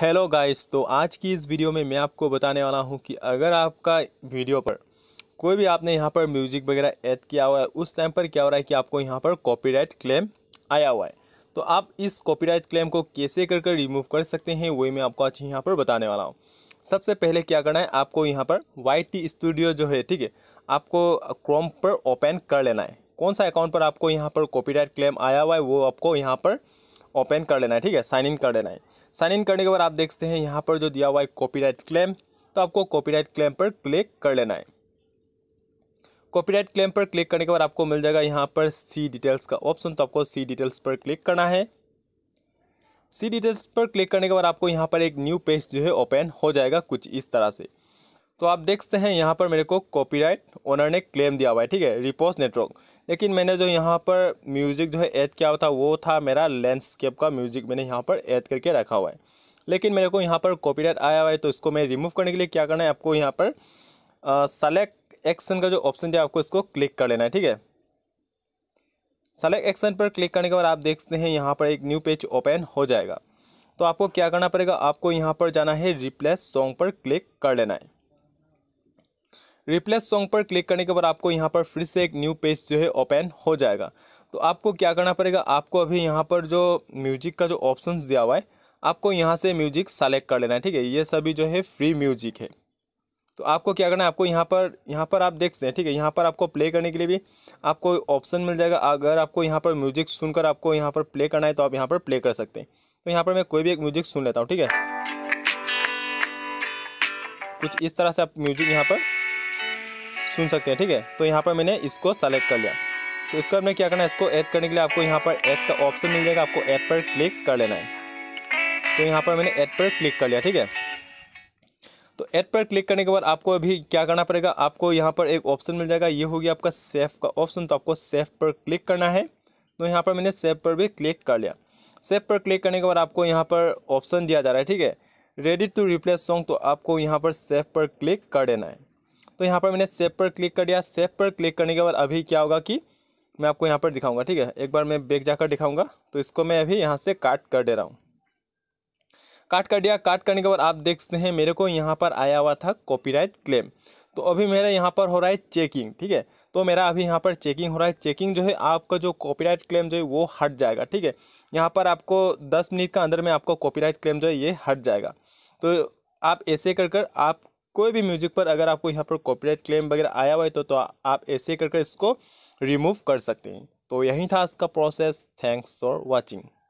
hello guys तो आज की इस वीडियो में मैं आपको बताने वाला हूं कि अगर आपका वीडियो पर कोई भी आपने यहां पर म्यूजिक वगैरह ऐड किया हुआ है उस टाइम पर क्या हो रहा है कि आपको यहां पर कॉपीराइट क्लेम आया हुआ है तो आप इस कॉपीराइट क्लेम को कैसे कर कर रिमूव कर सकते हैं वही मैं आपको आज यहाँ पर बताने वाला हूँ सबसे पहले क्या करना है आपको यहाँ पर वाई स्टूडियो जो है ठीक है आपको क्रोम पर ओपन कर लेना है कौन सा अकाउंट पर आपको यहाँ पर कॉपीराइट क्लेम आया हुआ है वो आपको यहाँ पर ओपन कर लेना है ठीक है साइन इन कर लेना है साइन इन करने के बाद आप देखते हैं यहाँ पर जो दिया हुआ है कॉपीराइट क्लेम तो आपको कॉपीराइट क्लेम पर क्लिक कर लेना है कॉपीराइट क्लेम पर क्लिक करने के बाद आपको मिल जाएगा यहाँ पर सी डिटेल्स का ऑप्शन तो आपको सी डिटेल्स पर क्लिक करना है सी डिटेल्स पर क्लिक करने के बाद आपको यहाँ पर एक न्यू पेज जो है ओपन हो जाएगा कुछ इस तरह से तो आप देख सकते हैं यहाँ पर मेरे को कॉपीराइट ओनर ने क्लेम दिया हुआ है ठीक है रिपोर्ट नेटवर्क लेकिन मैंने जो यहाँ पर म्यूज़िक जो है ऐड किया हुआ था वो था मेरा लैंडस्केप का म्यूज़िक मैंने यहाँ पर ऐड करके रखा हुआ है लेकिन मेरे को यहाँ पर कॉपीराइट आया हुआ है तो इसको मैं रिमूव करने के लिए क्या करना है आपको यहाँ पर सेलेक्ट एक्शन का जो ऑप्शन दिया आपको इसको क्लिक कर लेना है ठीक है सेलेक्ट एक्शन पर क्लिक करने के बाद आप देख सकते हैं यहाँ पर एक न्यू पेज ओपन हो जाएगा तो आपको क्या करना पड़ेगा आपको यहाँ पर जाना है रिप्लेस सॉन्ग पर क्लिक कर लेना है रिप्लेस सॉन्ग पर क्लिक करने के बाद आपको यहाँ पर फिर से एक न्यू पेज जो है ओपन हो जाएगा तो आपको क्या करना पड़ेगा आपको अभी यहाँ पर जो म्यूजिक का जो ऑप्शन दिया हुआ है आपको यहाँ से म्यूजिक सेलेक्ट कर लेना है ठीक है ये सभी जो है फ्री म्यूजिक है तो आपको क्या करना है आपको यहाँ पर यहाँ पर आप देख सकते हैं ठीक है यहाँ पर आपको प्ले करने के लिए भी आपको ऑप्शन मिल जाएगा अगर आपको यहाँ पर म्यूजिक सुनकर आपको यहाँ पर प्ले करना है तो आप यहाँ पर प्ले कर सकते हैं तो यहाँ पर मैं कोई भी एक म्यूजिक सुन लेता हूँ ठीक है कुछ इस तरह से आप म्यूजिक यहाँ पर सुन सकते हैं ठीक है तो यहाँ पर मैंने इसको सेलेक्ट कर लिया तो इसका आपने क्या करना है इसको ऐड करने के लिए आपको यहाँ पर ऐड का ऑप्शन मिल जाएगा आपको ऐड पर क्लिक कर लेना है तो यहाँ पर मैंने ऐड पर क्लिक कर लिया ठीक है तो ऐड पर क्लिक करने के बाद आपको अभी क्या करना पड़ेगा आपको यहाँ पर एक ऑप्शन मिल जाएगा ये हो गया आपका सेफ का ऑप्शन तो आपको सेफ पर क्लिक करना है तो यहाँ पर मैंने सेफ पर भी क्लिक कर लिया सेफ पर क्लिक करने के बाद आपको यहाँ पर ऑप्शन दिया जा रहा है ठीक है रेडी टू रिप्लेस सॉन्ग तो आपको यहाँ पर सेफ पर क्लिक कर देना है तो यहाँ पर मैंने सेप पर क्लिक कर दिया सेव पर क्लिक करने के बाद अभी क्या होगा कि मैं आपको यहाँ पर दिखाऊंगा ठीक है एक बार मैं बैग जाकर दिखाऊंगा तो इसको मैं अभी यहाँ से काट कर दे रहा हूँ काट कर दिया काट करने के बाद आप देखते हैं मेरे को यहाँ पर आया हुआ था कॉपीराइट क्लेम तो अभी मेरा यहाँ पर हो रहा है चेकिंग ठीक है तो मेरा अभी यहाँ पर चेकिंग हो रहा है चेकिंग जो है आपका जो कॉपीराइट क्लेम जो है वो हट जाएगा ठीक है यहाँ पर आपको दस मिनट का अंदर में आपको कॉपीराइट क्लेम जो है ये हट जाएगा तो आप ऐसे कर कर आप कोई भी म्यूजिक पर अगर आपको यहाँ पर कॉपीराइट क्लेम वगैरह आया हुआ है तो, तो आप ऐसे करके इसको रिमूव कर सकते हैं तो यही था इसका प्रोसेस थैंक्स फॉर वॉचिंग